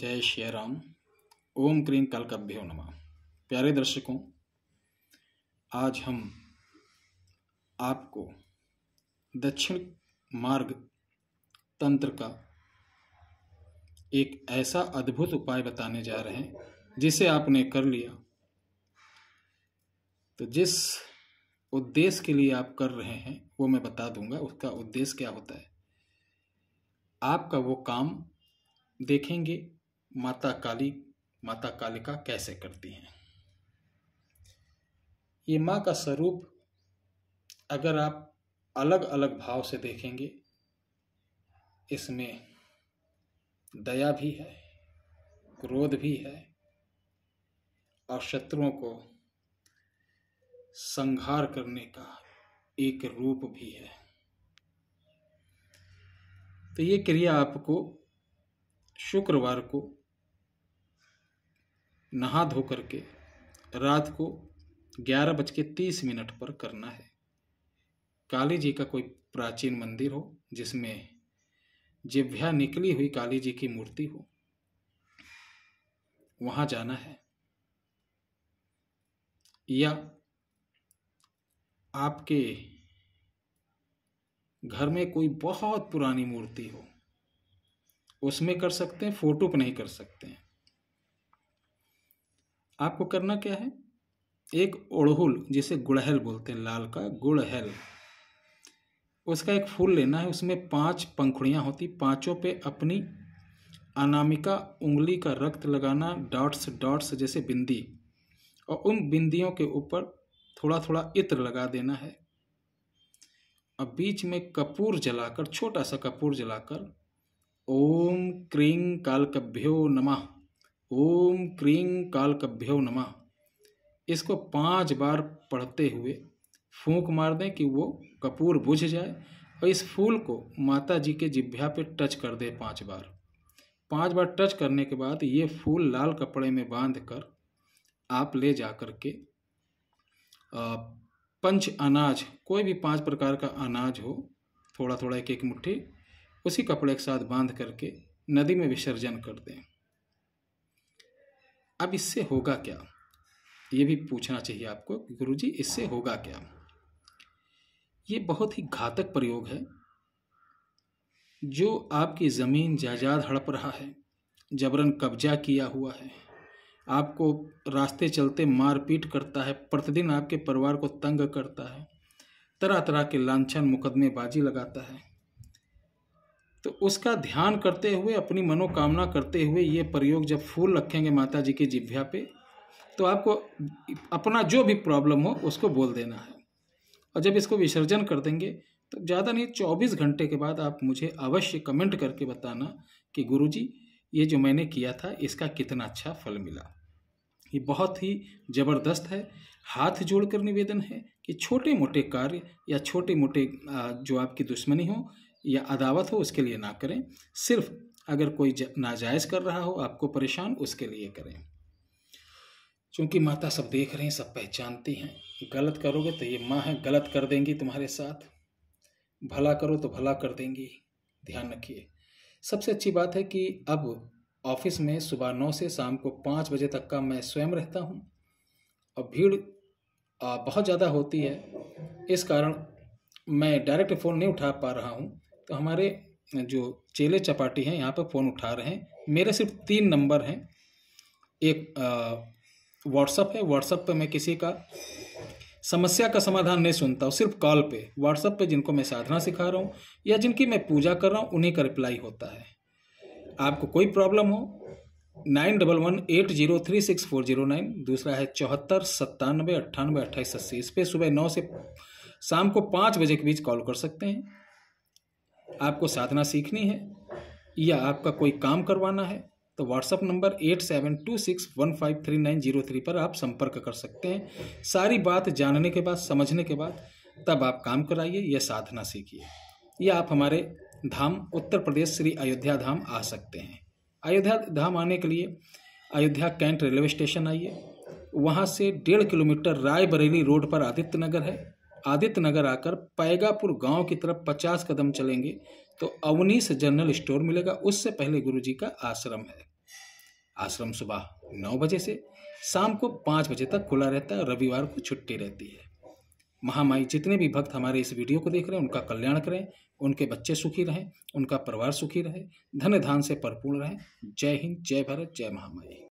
जय श्री राम ओम क्रीम कालकभ्यो नमा प्यारे दर्शकों आज हम आपको दक्षिण मार्ग तंत्र का एक ऐसा अद्भुत उपाय बताने जा रहे हैं जिसे आपने कर लिया तो जिस उद्देश्य के लिए आप कर रहे हैं वो मैं बता दूंगा उसका उद्देश्य क्या होता है आपका वो काम देखेंगे माता काली माता कालिका कैसे करती हैं ये माँ का स्वरूप अगर आप अलग अलग भाव से देखेंगे इसमें दया भी है क्रोध भी है और शत्रुओं को संहार करने का एक रूप भी है तो ये क्रिया आपको शुक्रवार को नहा धो करके रात को ग्यारह बज के तीस मिनट पर करना है काली जी का कोई प्राचीन मंदिर हो जिसमें जिभ्या निकली हुई काली जी की मूर्ति हो वहां जाना है या आपके घर में कोई बहुत पुरानी मूर्ति हो उसमें कर सकते हैं फ़ोटो पर नहीं कर सकते हैं आपको करना क्या है एक ओड़हुल जिसे गुड़हल बोलते हैं लाल का गुड़हल उसका एक फूल लेना है उसमें पांच पंखुड़ियाँ होती पांचों पे अपनी अनामिका उंगली का रक्त लगाना डॉट्स डॉट्स जैसे बिंदी और उन बिंदियों के ऊपर थोड़ा थोड़ा इत्र लगा देना है अब बीच में कपूर जलाकर छोटा सा कपूर जलाकर ओम क्रीम कालकभ्यो नमः ओम क्रीं कालकभ्यो नमा इसको पांच बार पढ़ते हुए फूंक मार दें कि वो कपूर बुझ जाए और इस फूल को माता जी के जिभ्या पे टच कर दे पांच बार पांच बार टच करने के बाद ये फूल लाल कपड़े में बांध कर आप ले जा कर के पंच अनाज कोई भी पांच प्रकार का अनाज हो थोड़ा थोड़ा एक एक मुट्ठी उसी कपड़े के साथ बांध करके नदी में विसर्जन कर दें अब इससे होगा क्या ये भी पूछना चाहिए आपको गुरुजी इससे होगा क्या ये बहुत ही घातक प्रयोग है जो आपकी ज़मीन जायदाद हड़प रहा है जबरन कब्जा किया हुआ है आपको रास्ते चलते मारपीट करता है प्रतिदिन आपके परिवार को तंग करता है तरह तरह के लांछन मुकदमेबाजी लगाता है तो उसका ध्यान करते हुए अपनी मनोकामना करते हुए ये प्रयोग जब फूल रखेंगे माता जी की जिभ्या पे तो आपको अपना जो भी प्रॉब्लम हो उसको बोल देना है और जब इसको विसर्जन कर देंगे तो ज़्यादा नहीं चौबीस घंटे के बाद आप मुझे अवश्य कमेंट करके बताना कि गुरु जी ये जो मैंने किया था इसका कितना अच्छा फल मिला ये बहुत ही ज़बरदस्त है हाथ जोड़कर निवेदन है कि छोटे मोटे कार्य या छोटे मोटे जो आपकी दुश्मनी हो या अदावत हो उसके लिए ना करें सिर्फ अगर कोई नाजायज़ कर रहा हो आपको परेशान उसके लिए करें चूँकि माता सब देख रहे हैं सब पहचानती हैं गलत करोगे तो ये माँ है गलत कर देंगी तुम्हारे साथ भला करो तो भला कर देंगी ध्यान रखिए सबसे अच्छी बात है कि अब ऑफिस में सुबह नौ से शाम को पाँच बजे तक का मैं स्वयं रहता हूँ और भीड़ बहुत ज़्यादा होती है इस कारण मैं डायरेक्ट फ़ोन नहीं उठा पा रहा हूँ तो हमारे जो चेले चपाटी हैं यहाँ पर फ़ोन उठा रहे हैं मेरे सिर्फ तीन नंबर हैं एक व्हाट्सअप है व्हाट्सअप पे मैं किसी का समस्या का समाधान नहीं सुनता हूँ सिर्फ कॉल पे व्हाट्सअप पे जिनको मैं साधना सिखा रहा हूँ या जिनकी मैं पूजा कर रहा हूँ उन्हीं का रिप्लाई होता है आपको कोई प्रॉब्लम हो nine double one eight zero three six four zero nine दूसरा है चौहत्तर सत्तानवे अट्ठानवे अट्ठाईस अस्सी इस पर सुबह नौ से शाम को पाँच बजे के बीच कॉल कर सकते हैं आपको साधना सीखनी है या आपका कोई काम करवाना है तो WhatsApp number eight seven two six one five three nine zero three पर आप संपर्क कर सकते हैं सारी बात जानने के बाद समझने के बाद तब आप काम कराइए या साधना सीखिए या आप हमारे धाम उत्तर प्रदेश श्री अयोध्या धाम आ सकते हैं अयोध्या धाम आने के लिए अयोध्या कैंट रेलवे स्टेशन आइए वहाँ से डेढ़ किलोमीटर रायबरेली रोड पर आदित्य नगर है आदित्य नगर आकर पैगापुर गांव की तरफ पचास कदम चलेंगे तो अवनीश जनरल स्टोर मिलेगा उससे पहले गुरुजी का आश्रम है आश्रम सुबह नौ बजे से शाम को पाँच बजे तक खुला रहता है रविवार को छुट्टी रहती है महामाई जितने भी भक्त हमारे इस वीडियो को देख रहे हैं उनका कल्याण करें उनके बच्चे सुखी रहें उनका परिवार सुखी रहे धन धान से परिपूर्ण रहें जय हिंद जय भारत जय महामाई